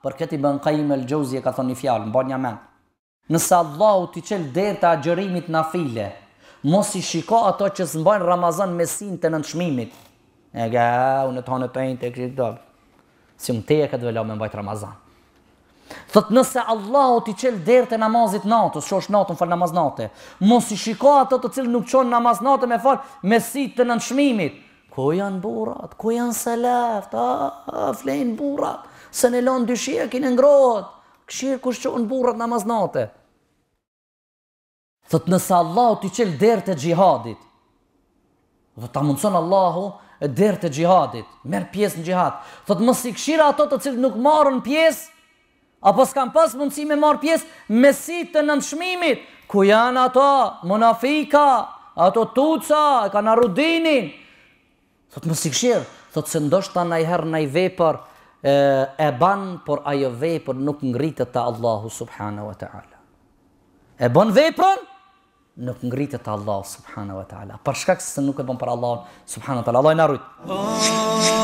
Për këtë i bën kajim e lëgjozi e ka thonë një fjalë, më bën një men. Nësa Allahu t'i çel dherë të agjërimit në file, mos i shiko ato që zëmbajnë Ramazan mesin të nëndshmimit. E ga, unë tonë të pëjnë të kështë Si më teje këtë vëllohë me mbajtë Ramazan. Thot nëse Allahu t'i çel dherë të namazit natës, shosh natën fal namaz natë, mos i shiko ato të cilë nuk qonë namaz natë me falë mesin të nëndshmimit. Ko janë burat, ko janë seleft, a, a, flejnë burat, se në lonë dyshirë, kine ngrohët, këshirë kush qonë burat në maznate. Thët nësa Allahu t'i qelë dherë të gjihadit, dhe ta mundëson Allahu e dherë të gjihadit, merë pjesë në gjihad, Thot mësë i këshira ato të cilë nuk marën pjesë, apo s'kam pas mundësi me marë pjesë, mesi të nëndshmimit, ku janë ato, monafika, ato tuca, ka në rudinin, Thot mos i kshir, thot se ndoshta ndaj herë ndaj vepër e, e ban, por ajo vepër nuk ngritet te Allahu subhanahu wa taala. E bën veprën, nuk ngritet te Allahu subhanahu wa taala. Për shkak se nuk e bën për Allahun subhanahu wa taala. Allah e na rujt. Oh.